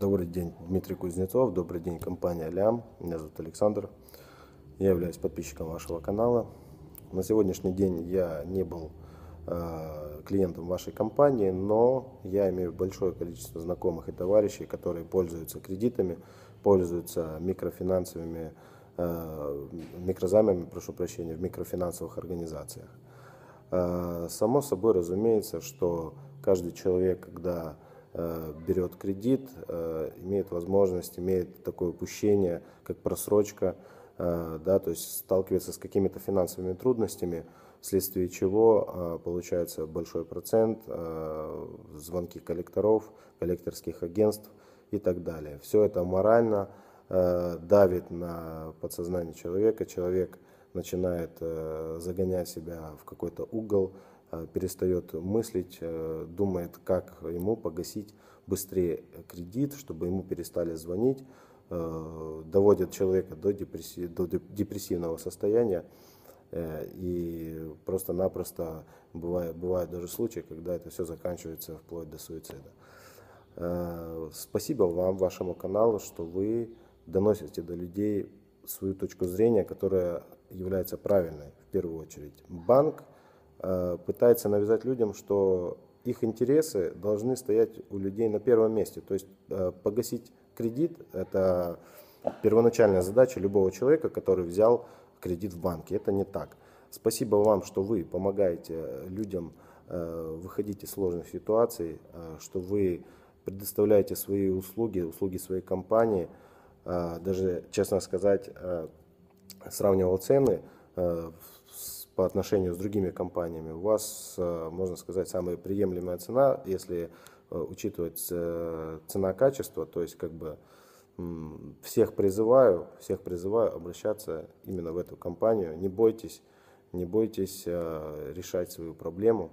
Добрый день, Дмитрий Кузнецов, добрый день, компания Лям. Меня зовут Александр, я являюсь подписчиком вашего канала. На сегодняшний день я не был э, клиентом вашей компании, но я имею большое количество знакомых и товарищей, которые пользуются кредитами, пользуются микрофинансовыми, э, микрозаймами, прошу прощения, в микрофинансовых организациях. Э, само собой разумеется, что каждый человек, когда Э, берет кредит, э, имеет возможность, имеет такое упущение, как просрочка, э, да, то есть сталкивается с какими-то финансовыми трудностями, вследствие чего получается большой процент, звонки коллекторов, коллекторских агентств и так далее. Все это морально давит на подсознание человека, человек начинает загонять себя в какой-то угол, Э, перестает мыслить, э, думает, как ему погасить быстрее кредит, чтобы ему перестали звонить, э, доводят человека до, депресси... до депрессивного состояния. И просто-напросто бывает бывают даже случаи, когда это все заканчивается вплоть до суицида. Спасибо вам, вашему каналу, что вы доносите до людей свою точку зрения, которая является правильной в первую очередь. Банк Э, пытается навязать людям, что их интересы должны стоять у людей на первом месте. То есть э, погасить кредит – это первоначальная задача любого человека, который взял кредит в банке. Это не так. Спасибо вам, что вы помогаете людям э, выходить из сложных ситуаций, что вы предоставляете свои услуги, услуги своей компании. Даже, честно сказать, сравнивал цены с по отношению с другими компаниями, у вас, э, можно сказать, самая приемлемая цена, если э, учитывать э, цена-качество, то есть как бы всех призываю, всех призываю обращаться именно в эту компанию. Не бойтесь, не бойтесь решать свою проблему.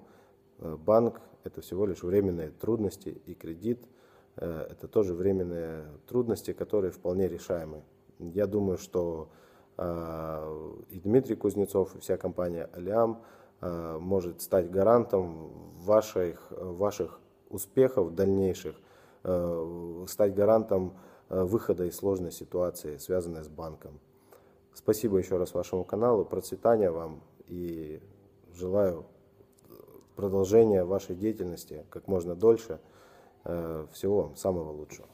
Банк – это всего лишь временные трудности, и кредит – это тоже временные трудности, которые вполне решаемы. Я думаю, что Э, и Дмитрий Кузнецов, и вся компания «Алиам» э, может стать гарантом ваших, ваших успехов дальнейших, э, стать гарантом выхода из сложной ситуации, связанной с банком. Спасибо еще раз вашему каналу, процветания вам и желаю продолжения вашей деятельности как можно дольше. Всего вам самого лучшего.